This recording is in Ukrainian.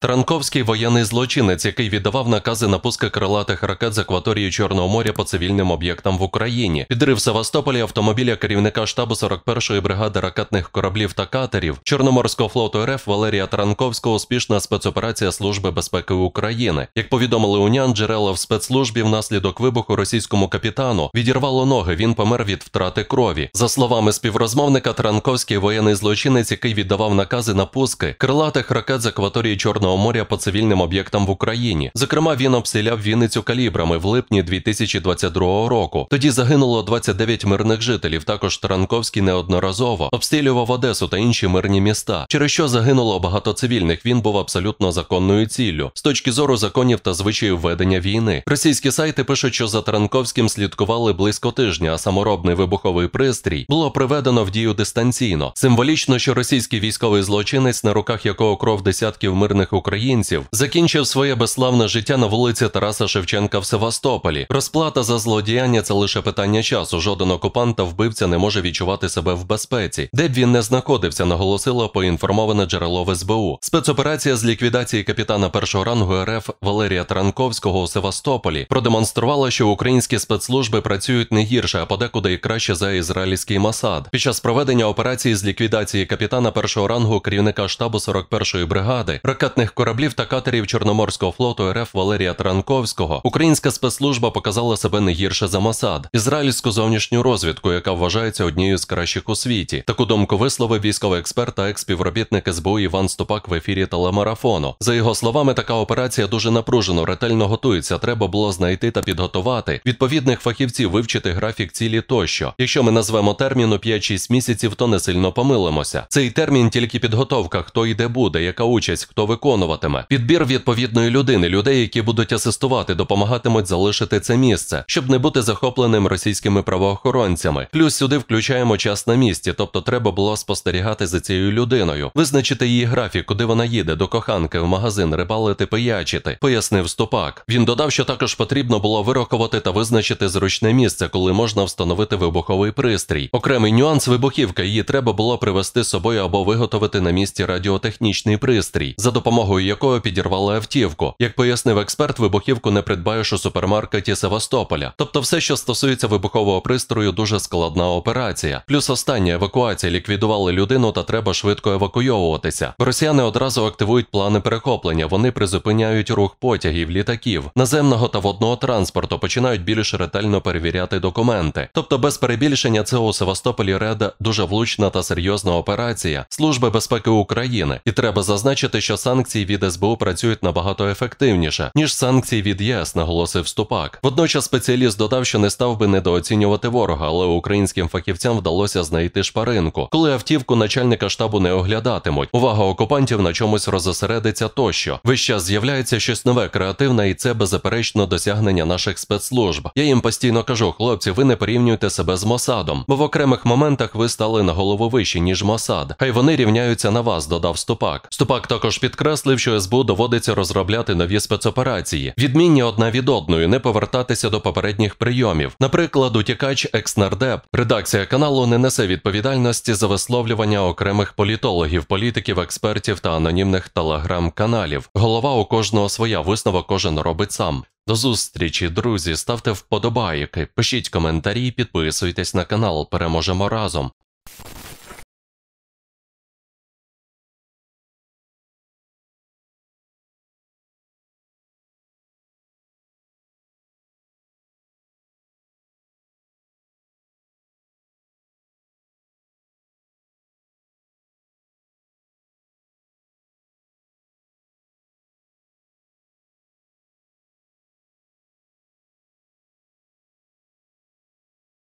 Транковський воєнний злочинець, який віддавав накази на пуски крилатих ракет з акваторії Чорного моря по цивільним об'єктам в Україні, підрив Севастополі автомобіля керівника штабу 41-ї бригади ракетних кораблів та катерів Чорноморського флоту РФ Валерія Транковського успішна спецоперація Служби безпеки України. Як повідомили унян, джерела в спецслужбі внаслідок вибуху російському капітану відірвало ноги. Він помер від втрати крові. За словами співрозмовника, Транковський воєнний злочинець, який віддавав накази на пуски крилатих ракет з акваторії Чорного Чорного моря по цивільним об'єктам в Україні. Зокрема, він обстріляв Вінницю калібрами в липні 2022 року. Тоді загинуло 29 мирних жителів. Також Таранковський неодноразово обстрілював Одесу та інші мирні міста, через що загинуло багато цивільних. Він був абсолютно законною ціллю з точки зору законів та звичаїв ведення війни. Російські сайти пишуть, що за Таранковським слідкували близько тижня, а саморобний вибуховий пристрій було приведено в дію дистанційно. Символічно, що російський військовий злочинець, на руках якого кров десятків мирних українців, закінчив своє безславне життя на вулиці Тараса Шевченка в Севастополі. Розплата за злодіяння це лише питання часу. Жоден окупант та вбивця не може відчувати себе в безпеці, де б він не знаходився, наголосило поінформоване джерело в СБУ. Спецоперація з ліквідації капітана першого рангу РФ Валерія Транковського у Севастополі продемонструвала, що українські спецслужби працюють не гірше, а подекуди і краще за ізраїльський масад. Під час проведення операції з ліквідації капітана першого рангу керівника штабу 41-ї бригади ракетних підводних кораблів та катерів Чорноморського флоту РФ Валерія Транковського українська спецслужба показала себе не гірше за Масад, ізраїльську зовнішню розвідку, яка вважається однією з кращих у світі. Таку думку висловив військовий експерт та експівробітник СБУ Іван Стопак в ефірі телемарафону. За його словами, така операція дуже напружено, ретельно готується. Треба було знайти та підготувати відповідних фахівців, вивчити графік цілі тощо. Якщо ми назвемо терміну 5-6 місяців, то не сильно помилимося. Цей термін тільки підготовка, хто йде буде, яка участь, хто виконує виконуватиме. Підбір відповідної людини, людей, які будуть асистувати, допомагатимуть залишити це місце, щоб не бути захопленим російськими правоохоронцями. Плюс сюди включаємо час на місці, тобто треба було спостерігати за цією людиною, визначити її графік, куди вона їде, до коханки в магазин, рибалити, пиячити, пояснив Ступак. Він додав, що також потрібно було вирокувати та визначити зручне місце, коли можна встановити вибуховий пристрій. Окремий нюанс вибухівка її треба було привезти з собою або виготовити на місці радіотехнічний пристрій за допомогою допомогою якої підірвали автівку. Як пояснив експерт, вибухівку не придбаєш у супермаркеті Севастополя. Тобто, все, що стосується вибухового пристрою, дуже складна операція. Плюс остання евакуація ліквідували людину та треба швидко евакуйовуватися. Росіяни одразу активують плани перехоплення. Вони призупиняють рух потягів, літаків, наземного та водного транспорту, починають більш ретельно перевіряти документи. Тобто, без перебільшення це у Севастополі Реда дуже влучна та серйозна операція Служби безпеки України. І треба зазначити, що санкції санкції від СБУ працюють набагато ефективніше, ніж санкції від ЄС, наголосив Ступак. Водночас спеціаліст додав, що не став би недооцінювати ворога, але українським фахівцям вдалося знайти шпаринку, коли автівку начальника штабу не оглядатимуть. Увага окупантів на чомусь розосередиться тощо. Весь час з'являється щось нове, креативне, і це беззаперечно досягнення наших спецслужб. Я їм постійно кажу, хлопці, ви не порівнюйте себе з Мосадом, бо в окремих моментах ви стали на голову вищі, ніж Мосад. Хай вони рівняються на вас, додав Ступак. Ступак також підкреслив підкреслив, що СБУ доводиться розробляти нові спецоперації, відмінні одна від одної, не повертатися до попередніх прийомів. Наприклад, утікач екснардеп. Редакція каналу не несе відповідальності за висловлювання окремих політологів, політиків, експертів та анонімних телеграм-каналів. Голова у кожного своя висновок кожен робить сам. До зустрічі, друзі. Ставте вподобайки, пишіть коментарі, підписуйтесь на канал. Переможемо разом.